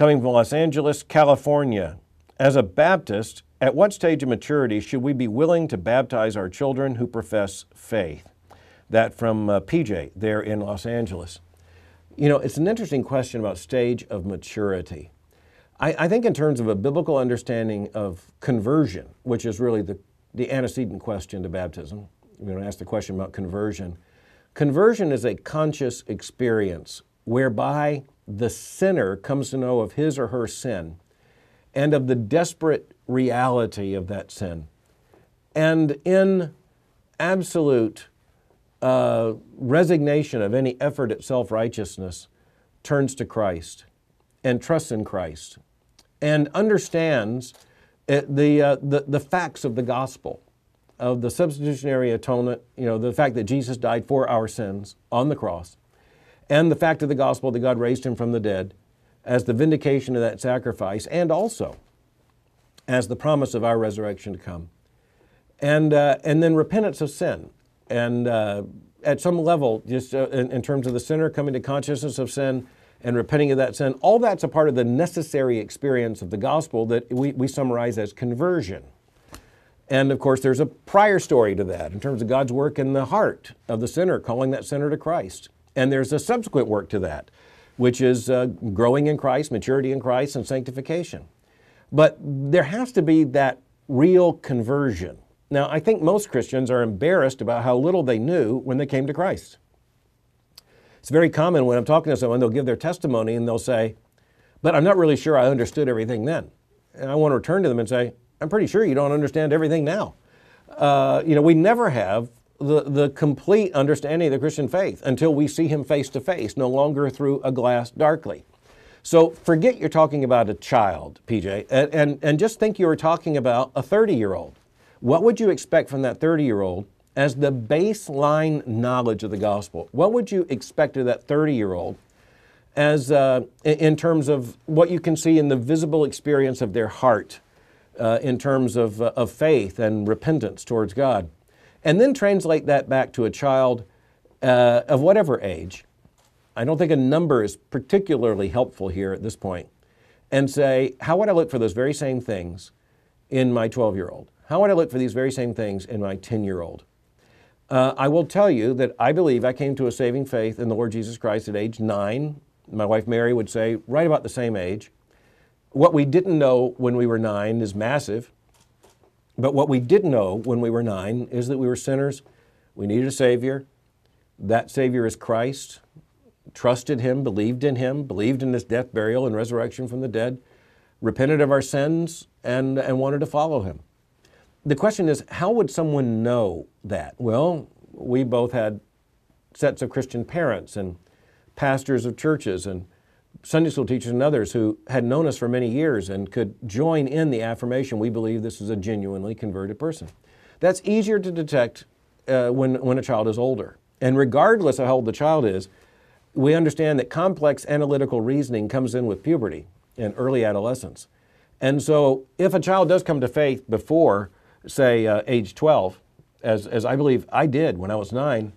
Coming from Los Angeles, California. As a Baptist, at what stage of maturity should we be willing to baptize our children who profess faith? That from uh, PJ there in Los Angeles. You know, it's an interesting question about stage of maturity. I, I think, in terms of a biblical understanding of conversion, which is really the, the antecedent question to baptism, we're going to ask the question about conversion. Conversion is a conscious experience whereby the sinner comes to know of his or her sin and of the desperate reality of that sin. And in absolute uh, resignation of any effort at self righteousness, turns to Christ and trusts in Christ and understands uh, the, uh, the, the facts of the gospel, of the substitutionary atonement, you know, the fact that Jesus died for our sins on the cross, and the fact of the gospel that God raised him from the dead as the vindication of that sacrifice and also as the promise of our resurrection to come. And, uh, and then repentance of sin. And uh, at some level, just uh, in, in terms of the sinner coming to consciousness of sin and repenting of that sin, all that's a part of the necessary experience of the gospel that we, we summarize as conversion. And of course, there's a prior story to that in terms of God's work in the heart of the sinner, calling that sinner to Christ. And there's a subsequent work to that, which is uh, growing in Christ, maturity in Christ, and sanctification. But there has to be that real conversion. Now, I think most Christians are embarrassed about how little they knew when they came to Christ. It's very common when I'm talking to someone, they'll give their testimony and they'll say, But I'm not really sure I understood everything then. And I want to return to them and say, I'm pretty sure you don't understand everything now. Uh, you know, we never have the, the complete understanding of the Christian faith until we see him face to face, no longer through a glass darkly. So forget you're talking about a child, PJ, and, and, and just think you were talking about a 30 year old. What would you expect from that 30 year old as the baseline knowledge of the gospel? What would you expect of that 30 year old as uh, in terms of what you can see in the visible experience of their heart, uh, in terms of, uh, of faith and repentance towards God? and then translate that back to a child uh, of whatever age. I don't think a number is particularly helpful here at this point. And say, how would I look for those very same things in my 12 year old? How would I look for these very same things in my 10 year old? Uh, I will tell you that I believe I came to a saving faith in the Lord Jesus Christ at age nine. My wife Mary would say, right about the same age. What we didn't know when we were nine is massive. But what we did know when we were nine is that we were sinners. We needed a Savior. That Savior is Christ. Trusted Him, believed in Him, believed in His death, burial, and resurrection from the dead, repented of our sins, and, and wanted to follow Him. The question is how would someone know that? Well, we both had sets of Christian parents and pastors of churches and Sunday school teachers and others who had known us for many years and could join in the affirmation, we believe this is a genuinely converted person. That's easier to detect uh, when, when a child is older. And regardless of how old the child is, we understand that complex analytical reasoning comes in with puberty and early adolescence. And so if a child does come to faith before, say, uh, age 12, as, as I believe I did when I was nine,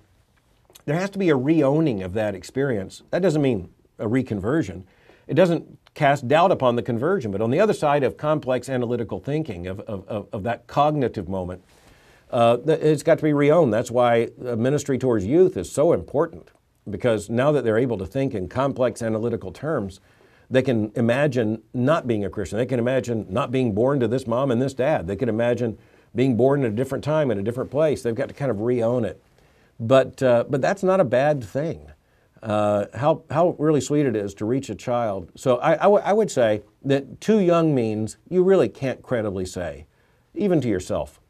there has to be a reowning of that experience. That doesn't mean a reconversion, it doesn't cast doubt upon the conversion. But on the other side of complex analytical thinking, of, of, of, of that cognitive moment, uh, it's got to be reowned. That's why ministry towards youth is so important because now that they're able to think in complex analytical terms, they can imagine not being a Christian. They can imagine not being born to this mom and this dad. They can imagine being born at a different time in a different place. They've got to kind of reown it. But, uh, but that's not a bad thing. Uh, how, how really sweet it is to reach a child. So I, I, I would say that too young means you really can't credibly say, even to yourself,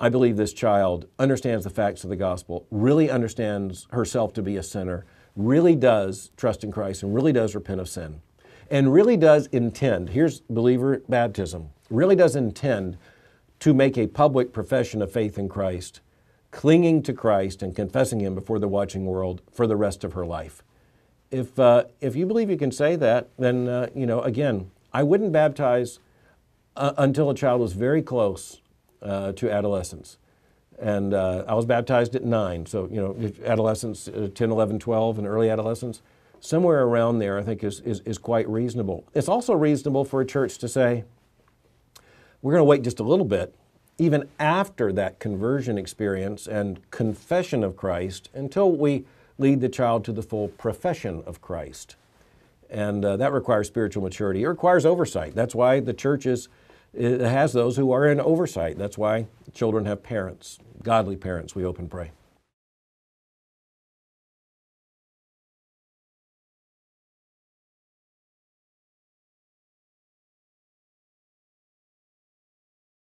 I believe this child understands the facts of the gospel, really understands herself to be a sinner, really does trust in Christ, and really does repent of sin, and really does intend here's believer baptism really does intend to make a public profession of faith in Christ clinging to Christ and confessing Him before the watching world for the rest of her life. If, uh, if you believe you can say that, then, uh, you know, again, I wouldn't baptize uh, until a child was very close uh, to adolescence. And uh, I was baptized at nine. So, you know, adolescence, uh, 10, 11, 12, and early adolescence, somewhere around there, I think, is, is, is quite reasonable. It's also reasonable for a church to say, we're going to wait just a little bit even after that conversion experience and confession of Christ until we lead the child to the full profession of Christ. And uh, that requires spiritual maturity. It requires oversight. That's why the church is, has those who are in oversight. That's why children have parents, godly parents, we hope and pray.